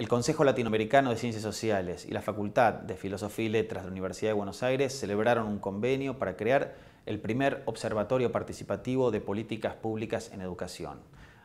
El Consejo Latinoamericano de Ciencias Sociales y la Facultad de Filosofía y Letras de la Universidad de Buenos Aires celebraron un convenio para crear el primer observatorio participativo de políticas públicas en educación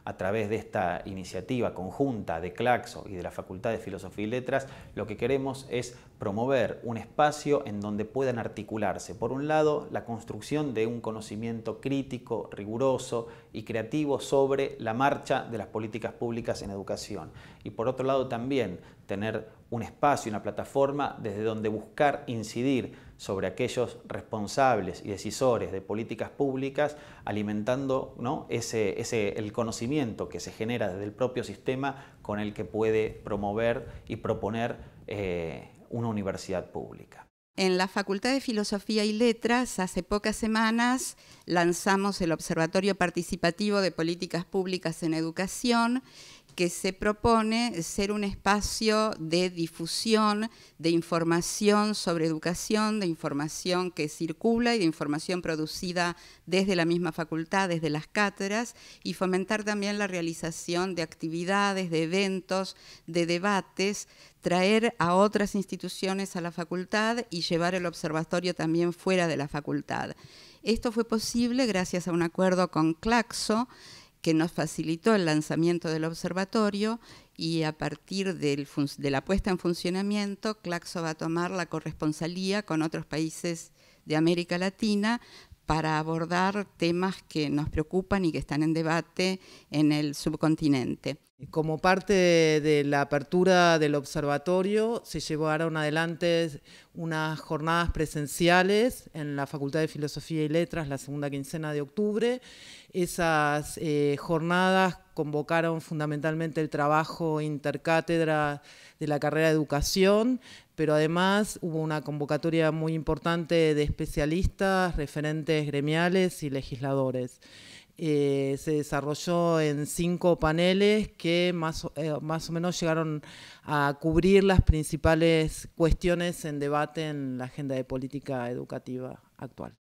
a través de esta iniciativa conjunta de Claxo y de la Facultad de Filosofía y Letras, lo que queremos es promover un espacio en donde puedan articularse, por un lado, la construcción de un conocimiento crítico, riguroso y creativo sobre la marcha de las políticas públicas en educación. Y por otro lado, también tener un espacio, una plataforma desde donde buscar incidir sobre aquellos responsables y decisores de políticas públicas, alimentando ese, el conocimiento que se genera desde el propio sistema con el que puede promover y proponer eh, una universidad pública. En la Facultad de Filosofía y Letras, hace pocas semanas, lanzamos el Observatorio Participativo de Políticas Públicas en Educación, que se propone ser un espacio de difusión de información sobre educación, de información que circula y de información producida desde la misma facultad, desde las cátedras, y fomentar también la realización de actividades, de eventos, de debates, traer a otras instituciones a la facultad y llevar el observatorio también fuera de la facultad. Esto fue posible gracias a un acuerdo con Claxo, que nos facilitó el lanzamiento del observatorio y a partir de la puesta en funcionamiento, Claxo va a tomar la corresponsalía con otros países de América Latina para abordar temas que nos preocupan y que están en debate en el subcontinente. Como parte de la apertura del observatorio, se llevaron adelante unas jornadas presenciales en la Facultad de Filosofía y Letras la segunda quincena de octubre. Esas eh, jornadas convocaron fundamentalmente el trabajo intercátedra de la carrera de educación, pero además hubo una convocatoria muy importante de especialistas, referentes gremiales y legisladores. Eh, se desarrolló en cinco paneles que eh, más, o menos llegaron a cubrir las principales cuestiones en debate en la agenda de política educativa actual.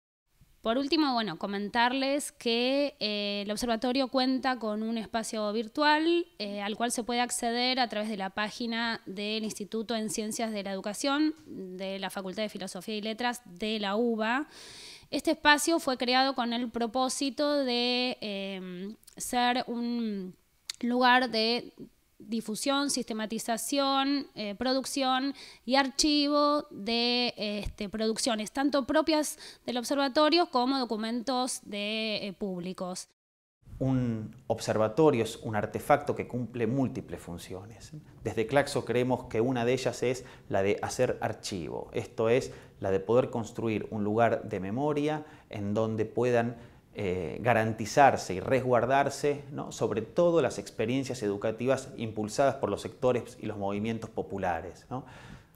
Por último, bueno, comentarles que eh, el observatorio cuenta con un espacio virtual al cual se puede acceder a través de la página del Instituto en Ciencias de la Educación de la Facultad de Filosofía y Letras de la UBA. Este espacio fue creado con el propósito de em, ser un lugar de difusión, sistematización, eh, producción y archivo de este, producciones, tanto propias del observatorio como documentos de eh, públicos un observatorio es un artefacto que cumple múltiples funciones. Desde Claxo creemos que una de ellas es la de hacer archivo, esto es, la de poder construir un lugar de memoria en donde puedan eh, garantizarse y resguardarse sobre todo las experiencias educativas impulsadas por los sectores y los movimientos populares.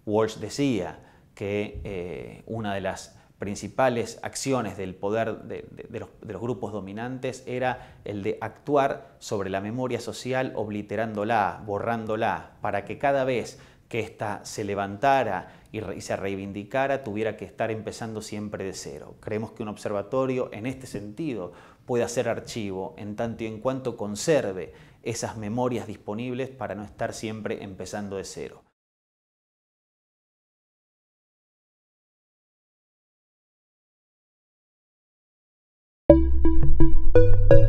Walsh decía que eh, una de las principales acciones del poder de, los, los grupos dominantes era el de actuar sobre la memoria social, obliterándola, borrándola, para que cada vez que ésta se levantara y, se reivindicara tuviera que estar empezando siempre de cero. Creemos que un observatorio en este sentido puede hacer archivo en tanto y en cuanto conserve esas memorias disponibles para no estar siempre empezando de cero. Thank you.